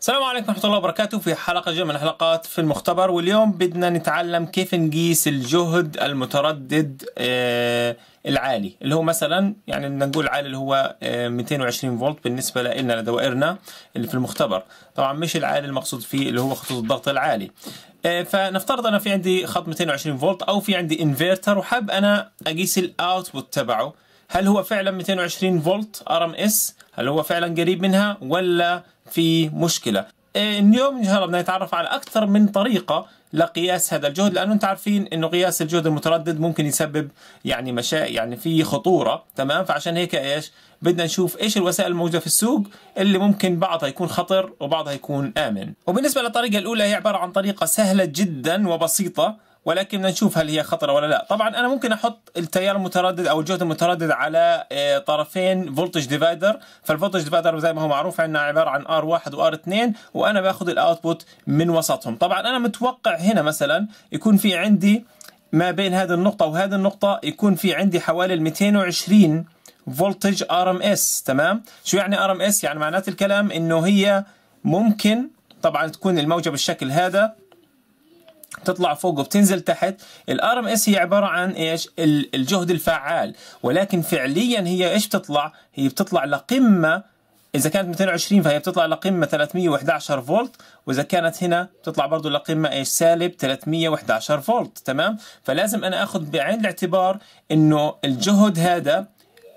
السلام عليكم ورحمة الله وبركاته في حلقة جديدة من حلقات في المختبر واليوم بدنا نتعلم كيف نقيس الجهد المتردد آه، العالي اللي هو مثلا يعني بدنا نقول عالي اللي هو 220 آه، فولت بالنسبة لنا لدوائرنا اللي في المختبر طبعا مش العالي المقصود فيه اللي هو خطوط الضغط العالي آه، فنفترض انا في عندي خط 220 فولت او في عندي انفرتر وحاب انا اقيس الاوتبوت تبعه هل هو فعلا 220 فولت ار ام اس هل هو فعلا قريب منها ولا في مشكلة إيه، اليوم إن شاء الله بدنا نتعرف على أكثر من طريقة لقياس هذا الجهد لأنه أنتم عارفين أنه قياس الجهد المتردد ممكن يسبب يعني مشا يعني في خطورة تمام فعشان هيك إيش بدنا نشوف إيش الوسائل الموجودة في السوق اللي ممكن بعضها يكون خطر وبعضها يكون آمن وبالنسبة للطريقة الأولى هي عبارة عن طريقة سهلة جدا وبسيطة ولكن نشوف هل هي خطره ولا لا طبعا انا ممكن احط التيار المتردد او الجهد المتردد على آه، طرفين فولتج ديفايدر فالفولتج ديفايدر زي ما هو معروف عندنا عباره عن ار1 وار2 وانا باخذ الاوتبوت من وسطهم طبعا انا متوقع هنا مثلا يكون في عندي ما بين هذه النقطه وهذه النقطه يكون في عندي حوالي 220 فولتج ار ام اس تمام شو يعني ار ام اس يعني معنات الكلام انه هي ممكن طبعا تكون الموجه بالشكل هذا بتطلع فوق وبتنزل تحت الار ام اس هي عباره عن ايش الجهد الفعال ولكن فعليا هي ايش بتطلع هي بتطلع لقمه اذا كانت 220 فهي بتطلع لقمه 311 فولت واذا كانت هنا بتطلع برضه لقمه ايش سالب 311 فولت تمام فلازم انا اخذ بعين الاعتبار انه الجهد هذا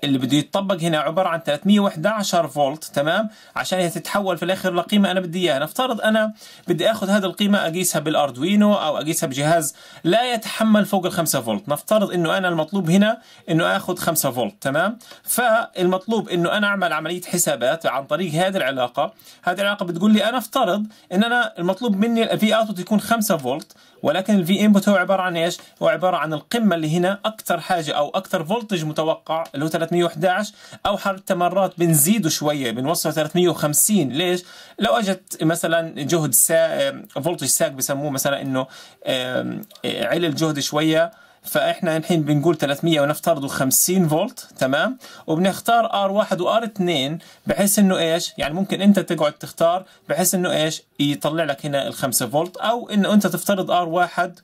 اللي بده يتطبق هنا عباره عن 311 فولت تمام عشان هي تتحول في الاخر لقيمه انا بدي اياها نفترض انا بدي اخذ هذه القيمه اقيسها بالاردوينو او اقيسها بجهاز لا يتحمل فوق ال 5 فولت نفترض انه انا المطلوب هنا انه اخذ 5 فولت تمام فالمطلوب انه انا اعمل عمليه حسابات عن طريق هذه العلاقه هذه العلاقه بتقول لي انا افترض ان انا المطلوب مني الفي اوتبوت يكون 5 فولت ولكن الفي انبوت هو عباره عن ايش هو عباره عن القمه اللي هنا اكثر حاجه او اكثر فولتج متوقع اللي هو 311 او حتى مرات بنزيده شويه بنوصله 350 ليش؟ لو اجت مثلا جهد سا فولتج ساك بسموه مثلا انه علل جهد شويه فاحنا الحين بنقول 300 ونفترضه 50 فولت تمام وبنختار ار 1 وار 2 بحيث انه ايش يعني ممكن انت تقعد تختار بحيث انه ايش يطلع لك هنا ال 5 فولت او انه انت تفترض ار 1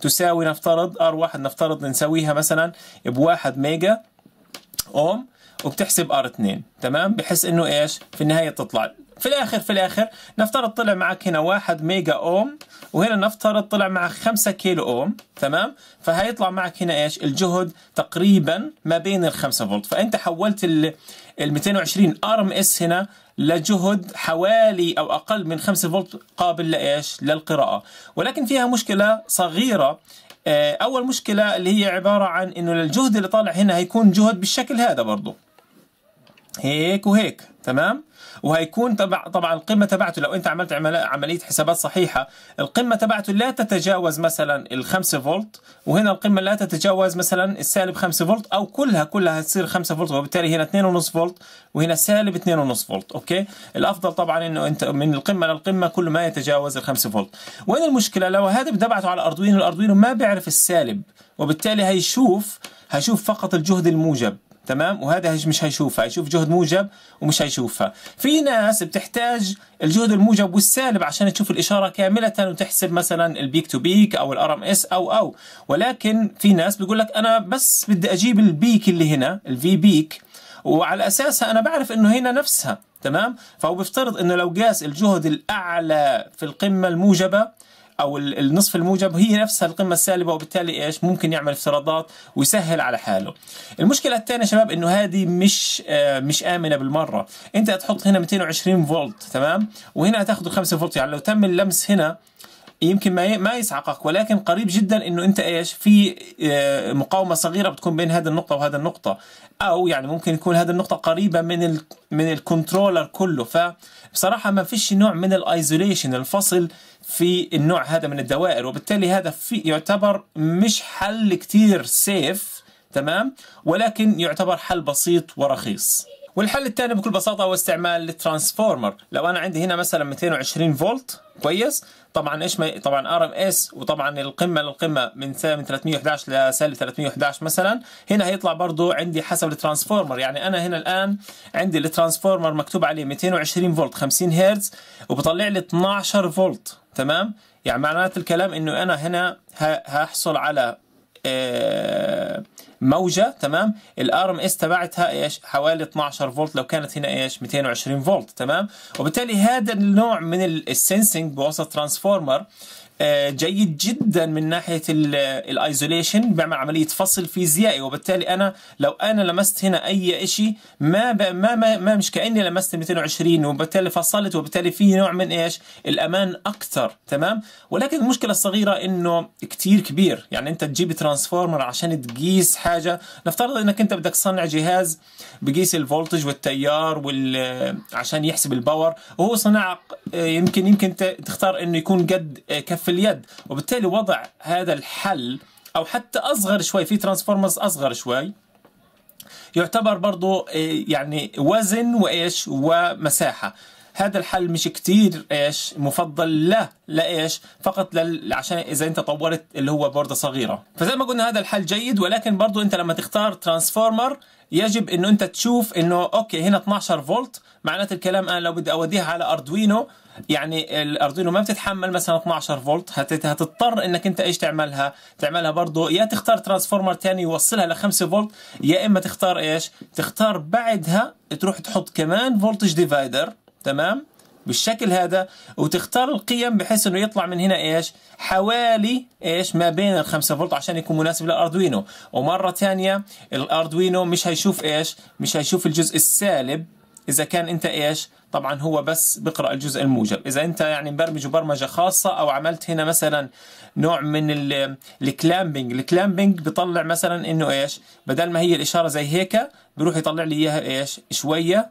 تساوي نفترض ار 1 نفترض نسويها مثلا بواحد ميجا اوم وبتحسب ار 2 تمام بحيث انه ايش في النهايه تطلع في الاخر في الاخر نفترض طلع معك هنا 1 ميجا اوم وهنا نفترض طلع معك 5 كيلو اوم تمام فهيطلع معك هنا ايش الجهد تقريبا ما بين ال 5 فولت فانت حولت ال 220 ار ام اس هنا لجهد حوالي او اقل من 5 فولت قابل لايش للقراءه ولكن فيها مشكله صغيره آه، أول مشكلة اللي هي عبارة عن إنه الجهد اللي طالع هنا هيكون جهد بالشكل هذا برضه هيك وهيك تمام وهيكون طبع طبعا القمه تبعته لو انت عملت عمليه حسابات صحيحه القمه تبعته لا تتجاوز مثلا ال 5 فولت وهنا القمه لا تتجاوز مثلا السالب 5 فولت او كلها كلها تصير 5 فولت وبالتالي هنا 2.5 فولت وهنا سالب 2.5 فولت اوكي الافضل طبعا انه انت من القمه للقمه كل ما يتجاوز ال 5 فولت وين المشكله لو هذا تبعته على الاردوينو الاردوينو ما بيعرف السالب وبالتالي هيشوف هشوف فقط الجهد الموجب تمام وهذا مش هيشوفها هيشوف جهد موجب ومش هيشوفها في ناس بتحتاج الجهد الموجب والسالب عشان تشوف الاشاره كامله وتحسب مثلا البيك تو بيك او الار ام اس او او ولكن في ناس بيقول لك انا بس بدي اجيب البيك اللي هنا الفي بيك وعلى اساسها انا بعرف انه هنا نفسها تمام فهو بيفترض انه لو قاس الجهد الاعلى في القمه الموجبه او النصف الموجب هي نفسها القمه السالبه وبالتالي ايش ممكن يعمل افتراضات ويسهل على حاله المشكله الثانيه شباب انه هذه مش آه مش امنه بالمره انت هتحط هنا 220 فولت تمام وهنا تاخذ 5 فولت يعني لو تم اللمس هنا يمكن ما ما يسعقك ولكن قريب جدا انه انت ايش في آه، مقاومه صغيره بتكون بين هذه النقطه وهذه النقطه او يعني ممكن يكون هذه النقطه قريبه من ال من الكنترولر كله فبصراحه ما فيش نوع من الايزوليشن الفصل في النوع هذا من الدوائر وبالتالي هذا في يعتبر مش حل كتير سيف تمام ولكن يعتبر حل بسيط ورخيص والحل الثاني بكل بساطة هو استعمال الترانسفورمر لو أنا عندي هنا مثلا 220 فولت كويس طبعا ايش ما طبعا ار ام اس وطبعا القمه للقمه من من 311 لسالب 311 مثلا هنا هيطلع برضو عندي حسب الترانسفورمر يعني انا هنا الان عندي الترانسفورمر مكتوب عليه 220 فولت 50 هرتز وبطلع لي 12 فولت تمام يعني معنات الكلام انه انا هنا هحصل على آه موجه تمام الار ام اس تبعتها ايش حوالي 12 فولت لو كانت هنا ايش 220 فولت تمام وبالتالي هذا النوع من السنسنج بوسط ترانسفورمر آه، جيد جدا من ناحيه الايزوليشن بيعمل عمليه فصل فيزيائي وبالتالي انا لو انا لمست هنا اي شيء ما, ما ما ما مش كاني لمست 220 وبالتالي فصلت وبالتالي في نوع من ايش الامان اكثر تمام ولكن المشكله الصغيره انه كتير كبير يعني انت تجيب ترانسفورمر عشان تقيس حاجه نفترض انك انت بدك تصنع جهاز بقيس الفولتج والتيار وال عشان يحسب الباور وهو صناعه آه، يمكن يمكن تختار انه يكون قد آه، كف في اليد وبالتالي وضع هذا الحل او حتى اصغر شوي في ترانسفورمرز اصغر شوي يعتبر برضه آه، يعني وزن وايش ومساحه هذا الحل مش كتير ايش مفضل لا لا ايش فقط لل... عشان اذا انت طورت اللي هو بورده صغيره فزي ما قلنا هذا الحل جيد ولكن برضو انت لما تختار ترانسفورمر يجب انه انت تشوف انه اوكي هنا 12 فولت معناته الكلام انا لو بدي اوديها على اردوينو يعني الاردوينو ما بتتحمل مثلا 12 فولت هتضطر انك انت ايش تعملها تعملها برضه يا تختار ترانسفورمر ثاني يوصلها ل 5 فولت يا اما تختار ايش تختار بعدها تروح تحط كمان فولتج ديفايدر تمام بالشكل هذا وتختار القيم بحيث انه يطلع من هنا ايش حوالي ايش ما بين ال 5 فولت عشان يكون مناسب للاردوينو ومره ثانيه الاردوينو مش هيشوف ايش مش هيشوف الجزء السالب اذا كان انت ايش طبعا هو بس بقرأ الجزء الموجب إذا أنت يعني مبرمج برمجة خاصة أو عملت هنا مثلا نوع من الكلامبنج الكلامبنج بيطلع مثلا إنه إيش بدل ما هي الإشارة زي هيك بيروح يطلع لي إياها إيش شوية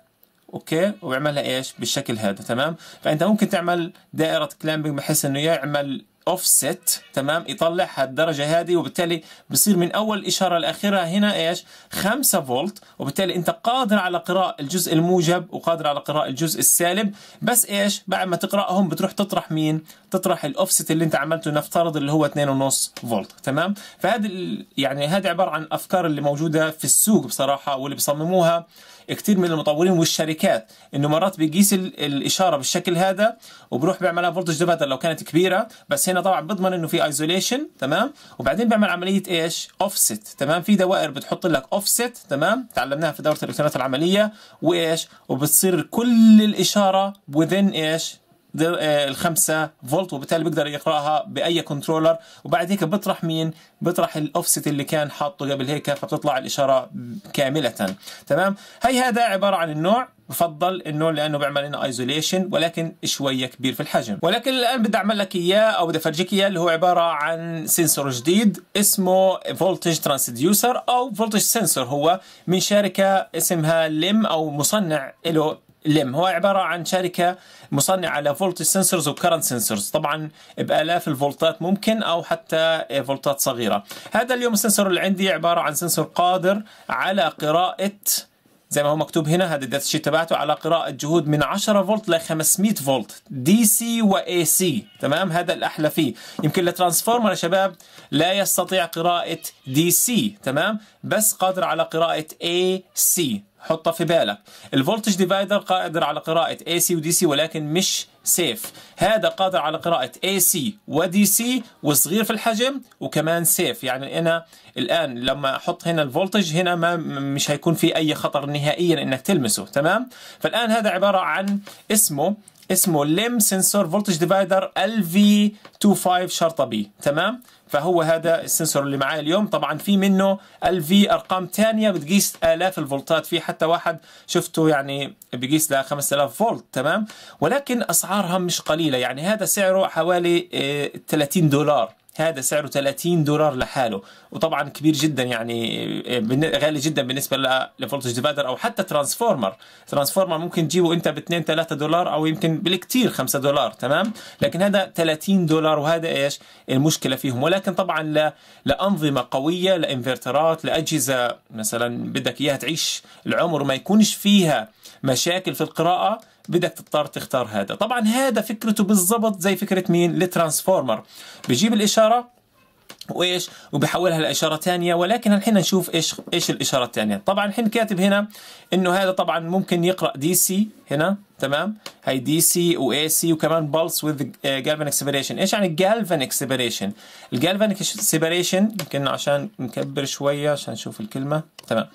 اوكي وبيعملها ايش بالشكل هذا تمام فانت ممكن تعمل دائره كلامبنج بحيث انه يعمل اوفست تمام يطلع هالدرجه هذه وبالتالي بصير من اول إشارة لاخرها هنا ايش 5 فولت وبالتالي انت قادر على قراءه الجزء الموجب وقادر على قراءه الجزء السالب بس ايش بعد ما تقراهم بتروح تطرح مين تطرح الاوفست اللي انت عملته نفترض اللي هو 2.5 فولت تمام فهذه يعني هذه عباره عن افكار اللي موجوده في السوق بصراحه واللي بيصمموها كثير من المطورين والشركات انه مرات بيقيس الاشاره بالشكل هذا وبروح بيعملها فولتج ديفايدر لو كانت كبيره بس هنا طبعا بضمن انه في ايزوليشن تمام وبعدين بيعمل عمليه ايش اوفست تمام في دوائر بتحط لك اوفست تمام تعلمناها في دوره الالكترونات العمليه وايش وبتصير كل الاشاره within ايش آه، الخمسة فولت وبالتالي بيقدر يقراها باي كنترولر وبعد هيك بيطرح مين بيطرح الاوفست اللي كان حاطه قبل هيك فبتطلع الاشاره كامله تمام هي هذا عباره عن النوع بفضل انه لانه بيعمل لنا ايزوليشن ولكن شويه كبير في الحجم ولكن الان بدي اعمل لك اياه او بدي افرجيك اياه اللي هو عباره عن سنسور جديد اسمه فولتج ترانسديوسر او فولتج سنسور هو من شركه اسمها لم او مصنع له لم هو عباره عن شركه مصنع على فولت سنسورز وكرنت سنسورز طبعا بالاف الفولتات ممكن او حتى فولتات صغيره هذا اليوم السنسور اللي عندي عباره عن سنسور قادر على قراءه زي ما هو مكتوب هنا هذا الداتا شيت تبعته على قراءة جهود من 10 فولت ل 500 فولت دي سي واي سي تمام هذا الأحلى فيه يمكن الترانسفورمر يا شباب لا يستطيع قراءة دي سي تمام بس قادر على قراءة اي سي حطها في بالك الفولتج ديفايدر قادر على قراءة AC و DC ولكن مش سيف هذا قادر على قراءة AC و DC وصغير في الحجم وكمان سيف يعني أنا الآن لما أحط هنا الفولتج هنا ما مش هيكون في أي خطر نهائيا إنك تلمسه تمام فالآن هذا عبارة عن اسمه اسمه لم سنسور فولتج ديفايدر LV25 شرطة B تمام فهو هذا السنسور اللي معي اليوم طبعا في منه ال في ارقام ثانيه بتقيس الاف الفولتات في حتى واحد شفته يعني بيقيس ل 5000 فولت تمام ولكن اسعارها مش قليله يعني هذا سعره حوالي 30 آه، دولار هذا سعره 30 دولار لحاله وطبعا كبير جدا يعني غالي جدا بالنسبه لفولتج ديفايدر او حتى ترانسفورمر ترانسفورمر ممكن تجيبه انت ب 2 3 دولار او يمكن بالكثير 5 دولار تمام لكن هذا 30 دولار وهذا ايش المشكله فيهم ولكن طبعا ل... لانظمه قويه لانفرترات لاجهزه مثلا بدك اياها تعيش العمر وما يكونش فيها مشاكل في القراءة بدك تضطر تختار هذا طبعا هذا فكرته بالضبط زي فكرة مين الترانسفورمر بجيب الإشارة وايش وبحولها لاشاره ثانيه ولكن الحين نشوف ايش ايش الاشاره الثانيه طبعا الحين كاتب هنا انه هذا طبعا ممكن يقرا دي سي هنا تمام هي دي سي واي سي وكمان بالس وذ جالفان سيبريشن ايش يعني جالفان سيبريشن الجالفان سيبريشن يمكن عشان نكبر شويه عشان نشوف الكلمه تمام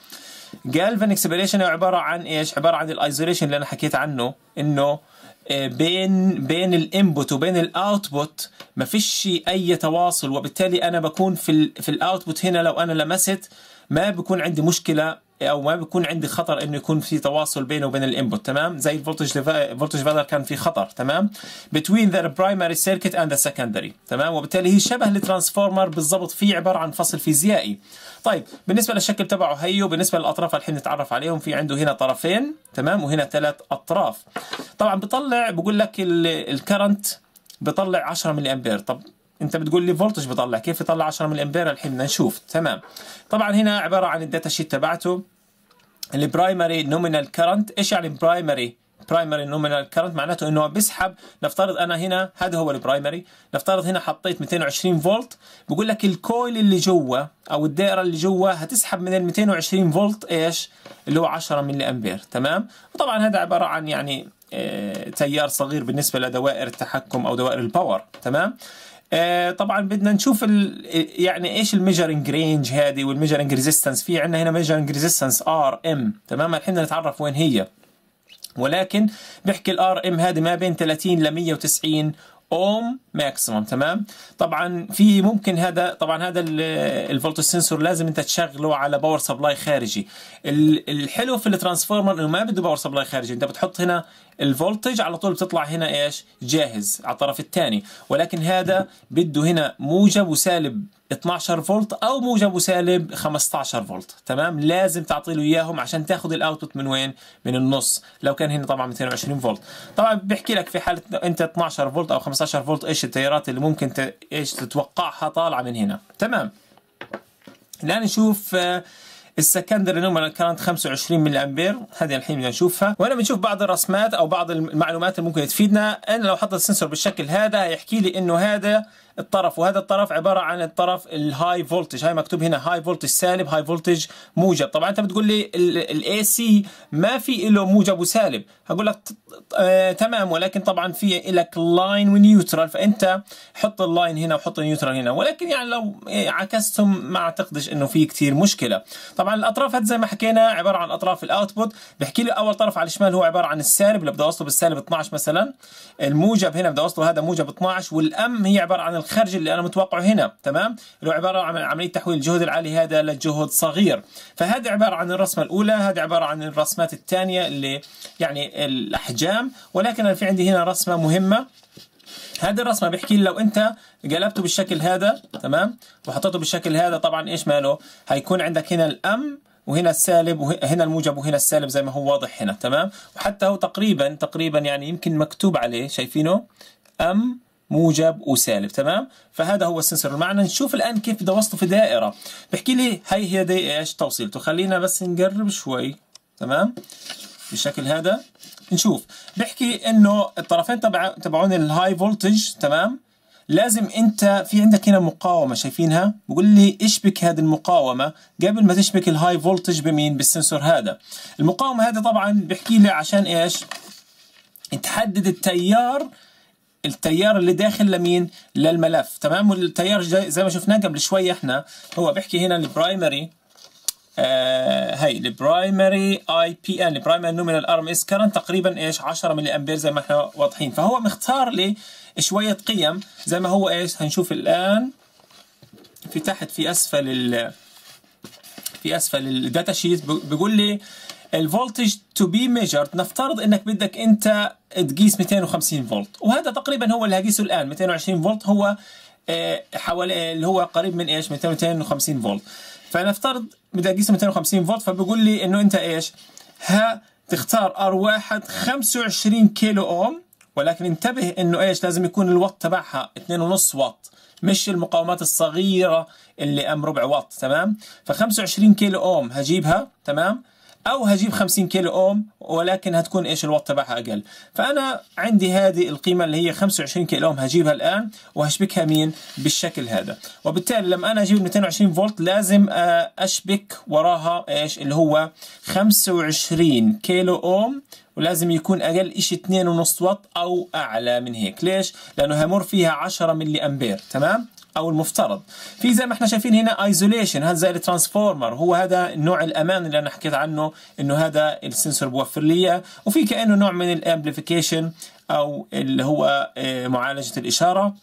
جالفن اكسبريشن هو عباره عن ايش عباره عن الايزوليشن اللي انا حكيت عنه انه آه، بين بين الانبوت وبين الاوتبوت ما فيش اي تواصل وبالتالي انا بكون في الـ في الاوتبوت هنا لو انا لمست ما بكون عندي مشكله او ما بيكون عندي خطر انه يكون في تواصل بينه وبين الانبوت تمام زي الفولتج فولتج فادر كان في خطر تمام between the primary circuit and the secondary تمام وبالتالي هي شبه الترانسفورمر بالضبط في عباره عن فصل فيزيائي طيب بالنسبه للشكل تبعه هيو بالنسبه للاطراف الحين نتعرف عليهم في عنده هنا طرفين تمام وهنا ثلاث اطراف طبعا بطلع بقول لك الكرنت بطلع 10 ملي امبير طب انت بتقول لي فولتج بيطلع كيف يطلع 10 ملي امبير الحين بدنا نشوف تمام طبعا هنا عباره عن الداتا شيت تبعته البرايمري نومينال كرنت ايش يعني برايمري برايمري نومينال كرنت معناته انه بسحب نفترض انا هنا هذا هو البرايمري نفترض هنا حطيت 220 فولت بقول لك الكويل اللي جوا او الدائره اللي جوا هتسحب من ال 220 فولت ايش اللي هو 10 ملي امبير تمام وطبعا هذا عباره عن يعني آه، تيار صغير بالنسبه لدوائر التحكم او دوائر الباور تمام آه، طبعا بدنا نشوف يعني ايش الميجرنج رينج هذه والميجرنج ريزيستنس في عندنا هنا ميجرنج ريزيستنس ار ام تمام الحين نتعرف وين هي ولكن بحكي الار ام هذه ما بين 30 ل 190 اوم ماكسيمم تمام طبعا في ممكن هذا طبعا هذا الفولت سنسور لازم انت تشغله على باور سبلاي خارجي الحلو في الترانسفورمر انه ما بده باور سبلاي خارجي انت بتحط هنا الفولتج على طول بتطلع هنا ايش جاهز على الطرف الثاني ولكن هذا بده هنا موجب وسالب 12 فولت او موجب وسالب 15 فولت تمام لازم تعطي له اياهم عشان تاخذ الاوتبوت من وين من النص لو كان هنا طبعا 220 فولت طبعا بحكي لك في حاله انت 12 فولت او 15 فولت ايش التيارات اللي ممكن ايش تتوقعها طالعه من هنا تمام الان نشوف آه السكندري نومينال كانت 25 ملي امبير هذه الحين بدنا نشوفها وهنا بنشوف بعض الرسمات او بعض المعلومات اللي ممكن تفيدنا انا لو حطيت السنسور بالشكل هذا هيحكي لي انه هذا الطرف وهذا الطرف عباره عن الطرف الهاي فولتج هاي مكتوب هنا هاي فولتج سالب هاي فولتج موجب طبعا انت بتقول لي الاي سي ما في له موجب وسالب هقول لك آه، تمام ولكن طبعا في لك لاين ونيوترال فانت حط اللاين هنا وحط النيوترال هنا ولكن يعني لو إيه، عكستهم ما اعتقدش انه في كثير مشكله طبعا طبعا الاطراف هاد زي ما حكينا عباره عن اطراف الاوتبوت بحكي لي اول طرف على الشمال هو عباره عن السالب اللي بدي اوصله بالسالب 12 مثلا الموجب هنا بدي اوصله هذا موجب 12 والام هي عباره عن الخرج اللي انا متوقعه هنا تمام اللي هو عباره عن عمليه تحويل الجهد العالي هذا لجهد صغير فهذا عباره عن الرسمه الاولى هذا عباره عن الرسمات الثانيه اللي يعني الاحجام ولكن انا في عندي هنا رسمه مهمه هذا الرسمه بيحكي لي لو انت قلبته بالشكل هذا تمام وحطيته بالشكل هذا طبعا ايش ماله هيكون عندك هنا الام وهنا السالب وهنا الموجب وهنا السالب زي ما هو واضح هنا تمام وحتى هو تقريبا تقريبا يعني يمكن مكتوب عليه شايفينه ام موجب وسالب تمام فهذا هو السنسور المعنى نشوف الان كيف بدي اوصله في دائره بحكي لي هي هي دي ايش توصيلته خلينا بس نقرب شوي تمام بالشكل هذا نشوف بحكي انه الطرفين تبع تبعون الهاي فولتج تمام لازم انت في عندك هنا مقاومه شايفينها بقول لي اشبك هذه المقاومه قبل ما تشبك الهاي فولتج بمين بالسنسور هذا المقاومه هذه طبعا بحكي لي عشان ايش تحدد التيار التيار اللي داخل لمين للملف تمام والتيار زي ما شفناه قبل شوي احنا هو بحكي هنا البرايمري آه هي البرايمري اي بي ان البرايمري نومينال ار ام اس كان تقريبا ايش 10 ملي امبير زي ما احنا واضحين فهو مختار لي شويه قيم زي ما هو ايش هنشوف الان في تحت في اسفل ال في اسفل الداتا شيت بيقول لي الفولتج تو بي ميجرد نفترض انك بدك انت تقيس 250 فولت وهذا تقريبا هو اللي هقيسه الان 220 فولت هو آه، حوالي اللي هو قريب من ايش 250 فولت فنفترض بدي اقيسها 250 فولت فبقول لي انه انت ايش؟ ها تختار ار واحد 25 كيلو اوم ولكن انتبه انه ايش لازم يكون الوات تبعها 2.5 وات مش المقاومات الصغيرة اللي ام ربع وات تمام؟ ف 25 كيلو اوم هجيبها تمام؟ او هجيب 50 كيلو اوم ولكن هتكون ايش الوات تبعها اقل فانا عندي هذه القيمه اللي هي 25 كيلو اوم هجيبها الان وهشبكها مين بالشكل هذا وبالتالي لما انا اجيب 220 فولت لازم آه، اشبك وراها ايش اللي هو 25 كيلو اوم ولازم يكون اقل شيء 2.5 واط او اعلى من هيك ليش لانه همر فيها 10 ملي امبير تمام او المفترض في زي ما احنا شايفين هنا ايزوليشن هذا زي الترانسفورمر هو هذا النوع الامان اللي انا حكيت عنه انه هذا السنسور بوفر لي اياه وفي كانه نوع من الامبليفيكيشن او اللي هو آه، معالجه الاشاره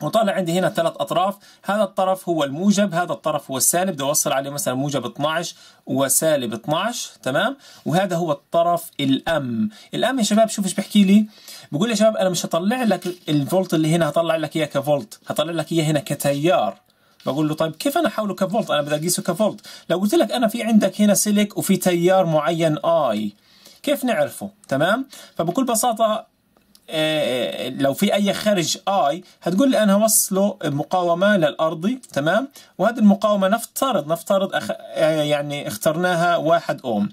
وطالع عندي هنا ثلاث اطراف هذا الطرف هو الموجب هذا الطرف هو السالب بدي اوصل عليه مثلا موجب 12 وسالب 12 تمام وهذا هو الطرف الام الام يا شباب شوف ايش بحكي لي بقول يا شباب انا مش هطلع لك الفولت اللي هنا هطلع لك اياه كفولت هطلع لك اياه هنا كتيار بقول له طيب كيف انا احوله كفولت انا بدي اقيسه كفولت لو قلت لك انا في عندك هنا سلك وفي تيار معين اي كيف نعرفه تمام فبكل بساطة آه، لو في اي خارج اي هتقول لي انا هوصله مقاومه للارضي تمام وهذه المقاومه نفترض نفترض أخ... آه، يعني اخترناها واحد اوم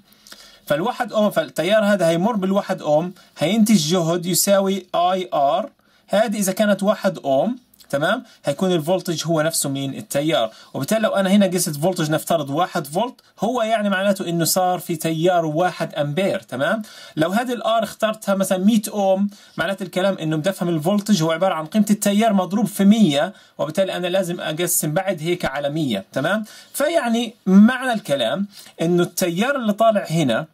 فالواحد اوم فالتيار هذا هيمر بالواحد اوم هينتج جهد يساوي اي ار هذه اذا كانت واحد اوم تمام هيكون الفولتج هو نفسه مين التيار وبالتالي لو انا هنا قست فولتج نفترض 1 فولت هو يعني معناته انه صار في تيار 1 امبير تمام لو هذه الار اخترتها مثلا 100 اوم معناته الكلام انه بدفهم الفولتج هو عباره عن قيمه التيار مضروب في 100 وبالتالي انا لازم اقسم بعد هيك على 100 تمام فيعني معنى الكلام انه التيار اللي طالع هنا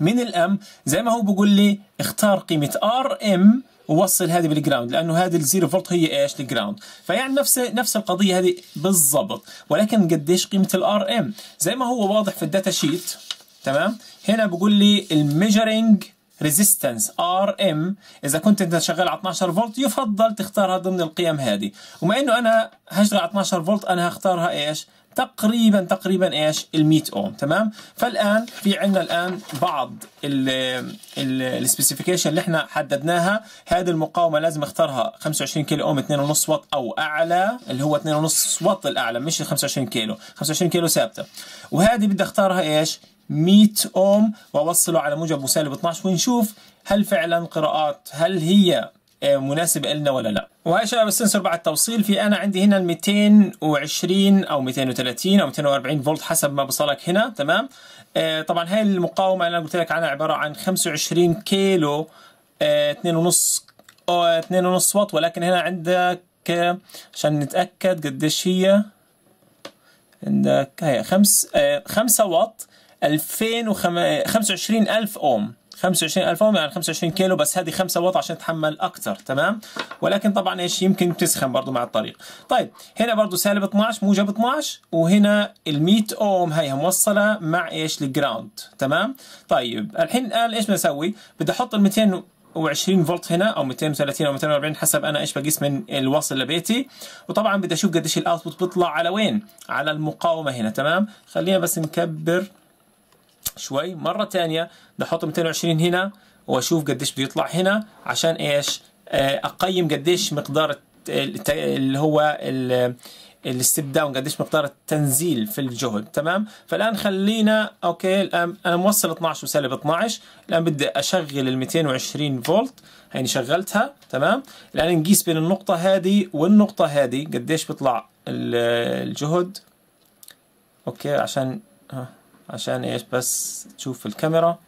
من الام زي ما هو بقول لي اختار قيمه ار ام ووصل هذه بالجراوند لانه هذه الزيرو فولت هي ايش الجراوند فيعني نفس نفس القضيه هذه بالضبط ولكن قديش قيمه الار ام زي ما هو واضح في الداتا شيت تمام هنا بقول لي الميجرنج ريزيستنس ار ام اذا كنت انت شغال على 12 فولت يفضل تختارها ضمن القيم هذه وما انه انا هشتغل على 12 فولت انا هختارها ايش تقريبا تقريبا ايش ال 100 اوم تمام فالان في عندنا الان بعض السبيسيفيكيشن اللي احنا حددناها هذه المقاومه لازم اختارها 25 كيلو اوم 2.5 وات او اعلى اللي هو 2.5 وات الاعلى مش 25 كيلو 25 كيلو ثابته وهذه بدي اختارها ايش 100 اوم واوصله على موجب مسالب 12 ونشوف هل فعلا قراءات هل هي آه، مناسب لنا ولا لا وهي شباب السنسور بعد التوصيل في انا عندي هنا 220 او 230 او 240 فولت حسب ما بصلك هنا تمام آه، طبعا هاي المقاومه اللي انا قلت لك عنها عباره عن 25 كيلو 2.5 آه، 2.5 واط ولكن هنا عندك عشان نتاكد قديش هي عندك هي 5 5 واط 2025 25000 اوم 25 الف اوم يعني 25 كيلو بس هذه 5 واط عشان تتحمل اكثر تمام ولكن طبعا ايش يمكن تسخن برضه مع الطريق طيب هنا برضه سالب 12 موجب 12 وهنا ال 100 اوم هيها موصله مع ايش الجراوند تمام طيب الحين قال ايش بنسوي بدي احط ال 200 و20 فولت هنا او 230 او 240 حسب انا ايش بقيس من الوصل لبيتي وطبعا بدي اشوف قديش الاوتبوت بيطلع على وين على المقاومه هنا تمام خلينا بس نكبر شوي مره ثانيه بدي احط 220 هنا واشوف قديش بده يطلع هنا عشان ايش آه، اقيم قديش مقدار اللي هو الستيب داون قديش مقدار التنزيل في الجهد تمام فالان خلينا اوكي الان انا موصل 12 وسالب 12 الان بدي اشغل ال 220 فولت هيني شغلتها تمام الان نقيس بين النقطه هذه والنقطه هذه قديش بيطلع الجهد اوكي عشان ها عشان ايش بس تشوف الكاميرا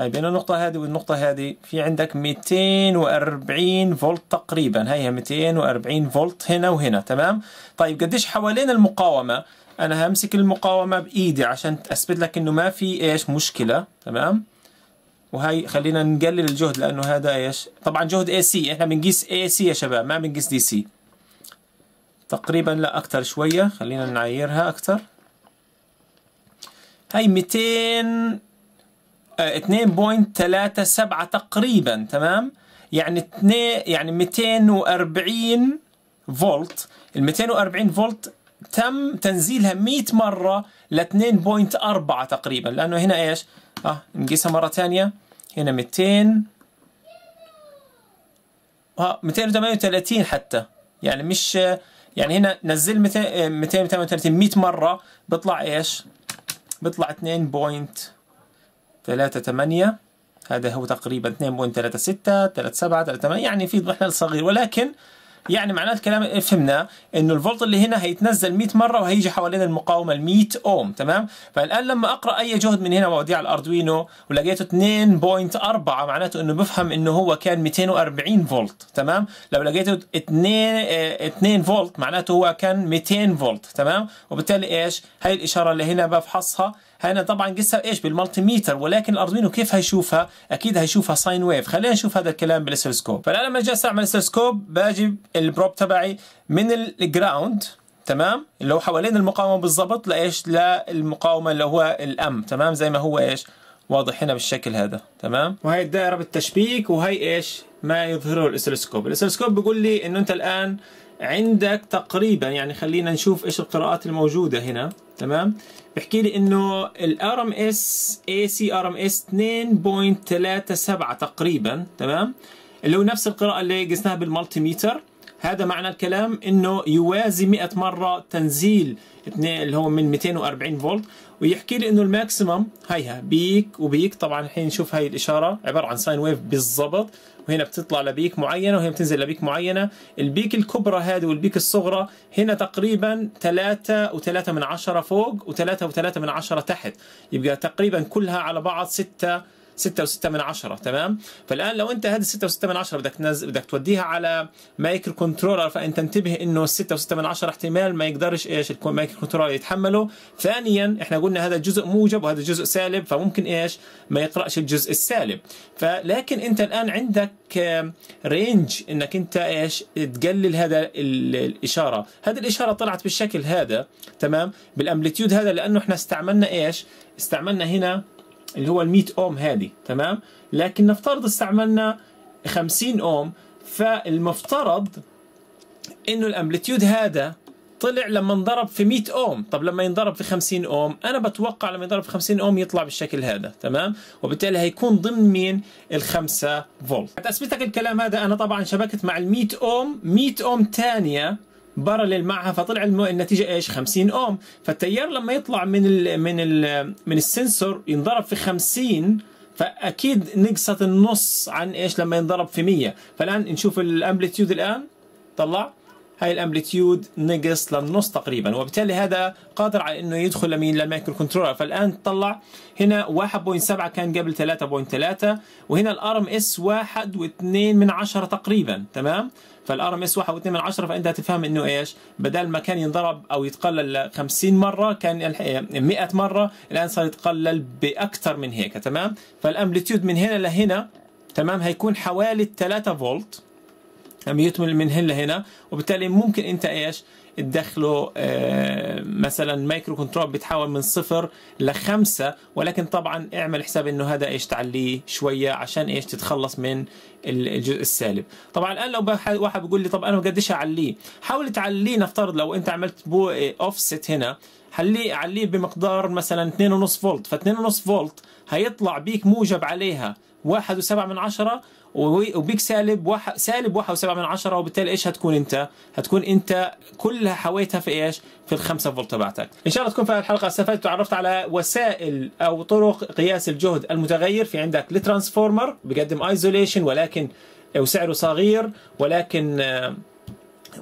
هاي بين النقطة هذه والنقطة هذه في عندك 240 فولت تقريبا هي 240 فولت هنا وهنا تمام طيب قديش حوالين المقاومة انا همسك المقاومة بايدي عشان اثبت لك انه ما في ايش مشكلة تمام وهي خلينا نقلل الجهد لانه هذا ايش طبعا جهد اي سي احنا بنقيس اي سي يا شباب ما بنقيس دي سي تقريبا لا اكثر شوية خلينا نعيرها اكثر هاي 200 2.37 تقريبا تمام يعني 2 يعني 240 فولت ال 240 فولت تم تنزيلها 100 مره ل 2.4 تقريبا لانه هنا ايش اه نقيسها مره ثانيه هنا 200 اه 238 حتى يعني مش يعني هنا نزل 238 100 آه، مره بيطلع ايش بيطلع 2.38 هذا هو تقريبا 2.36 37 38 يعني في محل صغير ولكن يعني معناته كلام فهمنا انه الفولت اللي هنا هيتنزل 100 مره وهيجي حوالين المقاومه ال 100 اوم تمام فالان لما اقرا اي جهد من هنا واوديه على الاردوينو ولقيته 2.4 معناته انه بفهم انه هو كان 240 فولت تمام لو لقيته 2 2 آه، فولت معناته هو كان 200 فولت تمام وبالتالي ايش هاي الاشاره اللي هنا بفحصها هنا طبعا قصة ايش بالمالتي ميتر ولكن الاردوينو كيف هيشوفها اكيد هيشوفها ساين ويف خلينا نشوف هذا الكلام بالاسلسكوب فانا لما اجي استعمل الاسلسكوب باجي البروب تبعي من الجراوند تمام اللي هو حوالين المقاومه بالضبط لايش للمقاومه اللي هو الام تمام زي ما هو ايش واضح هنا بالشكل هذا تمام وهي الدائره بالتشبيك وهي ايش ما يظهره الاسلسكوب، الاسلسكوب بيقول لي انه انت الان عندك تقريبا يعني خلينا نشوف ايش القراءات الموجوده هنا تمام بحكي لي انه الار ام اس اي سي ار ام اس 2.37 تقريبا تمام اللي هو نفس القراءه اللي قسناها بالمالتي ميتر هذا معنى الكلام انه يوازي 100 مره تنزيل اللي هو من 240 فولت ويحكي لي انه الماكسيمم هيها بيك وبيك طبعا الحين نشوف هاي الاشاره عباره عن ساين ويف بالضبط وهنا بتطلع لبيك معينه وهنا بتنزل لبيك معينه البيك الكبرى هذه والبيك الصغرى هنا تقريبا 3 و3 من 10 فوق و3 و3 من 10 تحت يبقى تقريبا كلها على بعض 6 6 و6 من 10 تمام فالان لو انت هذه 6 و6 من 10 بدك تنزل بدك توديها على مايكرو كنترولر فانت انتبه انه 6 و6 من 10 احتمال ما يقدرش ايش المايكرو كنترولر يتحمله ثانيا احنا قلنا هذا الجزء موجب وهذا الجزء سالب فممكن ايش ما يقراش الجزء السالب فلكن انت الان عندك رينج آه، انك انت ايش تقلل هذا الاشاره هذه الاشاره طلعت بالشكل هذا تمام بالامبليتيود هذا لانه احنا استعملنا ايش استعملنا هنا اللي هو ال100 اوم هذه تمام لكن نفترض استعملنا 50 اوم فالمفترض انه الامبليتيود هذا طلع لما انضرب في 100 اوم طب لما ينضرب في 50 اوم انا بتوقع لما ينضرب في 50 اوم يطلع بالشكل هذا تمام وبالتالي هيكون ضمن مين ال5 فولت لك الكلام هذا انا طبعا شبكت مع ال 100 اوم 100 اوم ثانيه برلل معها فطلع النتيجه ايش 50 اوم فالتيار لما يطلع من ال من ال من السنسور ينضرب في 50 فاكيد نقصت النص عن ايش لما ينضرب في 100 فالان نشوف الامبليتيود الان طلع هاي الامبليتيود نقص للنص تقريبا وبالتالي هذا قادر على انه يدخل لمين للمايكرو كنترولر فالان طلع هنا 1.7 كان قبل 3.3 وهنا الار ام اس 1.2 من 10 تقريبا تمام فالار ام اس 1.2 من 10 فانت هتفهم انه ايش بدل ما كان ينضرب او يتقلل 50 مره كان 100 مره الان صار يتقلل باكثر من هيك تمام فالامبليتيود من هنا لهنا تمام هيكون حوالي 3 فولت امبليتيود من هنا لهنا وبالتالي ممكن انت ايش تدخله آه، مثلا مايكرو كنترول بتحاول من صفر لخمسة ولكن طبعا اعمل حساب انه هذا ايش تعليه شوية عشان ايش تتخلص من الجزء السالب طبعا الان لو واحد بيقول لي طب انا قديش اعليه حاول تعليه نفترض لو انت عملت بو اوفست هنا عليه عليه بمقدار مثلا 2.5 فولت ف 2.5 فولت هيطلع بيك موجب عليها 1.7 من عشرة وبيك سالب واحد سالب 1.7 من عشرة وبالتالي ايش هتكون انت؟ هتكون انت كلها حويتها في ايش؟ في الخمسة فولت تبعتك. ان شاء الله تكون في هذه الحلقة استفدت وتعرفت على وسائل او طرق قياس الجهد المتغير في عندك الترانسفورمر بيقدم ايزوليشن ولكن وسعره صغير ولكن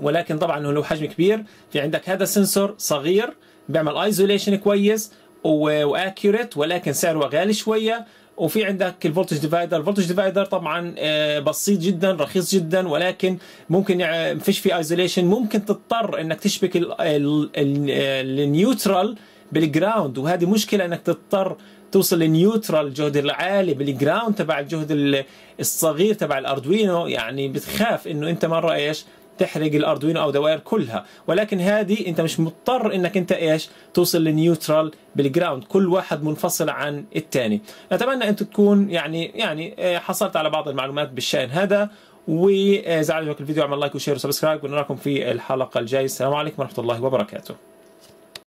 ولكن طبعا هو له حجم كبير في عندك هذا السنسور صغير بيعمل ايزوليشن كويس واكيوريت ولكن سعره غالي شويه وفي عندك الفولتج ديفايدر الفولتج ديفايدر طبعا آه، بسيط جدا رخيص جدا ولكن ممكن ما فيش فيه ايزوليشن ممكن تضطر انك تشبك النيوترال بالجراوند وهذه مشكله انك تضطر توصل لنيوترال الجهد العالي بالجراوند تبع الجهد الصغير تبع الاردوينو يعني بتخاف انه انت مره ايش تحرق الاردوينو او دوائر كلها ولكن هذه انت مش مضطر انك انت ايش توصل لنيوترال بالجراوند كل واحد منفصل عن الثاني اتمنى ان تكون يعني يعني آه، حصلت على بعض المعلومات بالشان هذا وإذا عجبك الفيديو اعمل لايك وشير وسبسكرايب ونراكم في الحلقة الجاية السلام عليكم ورحمة الله وبركاته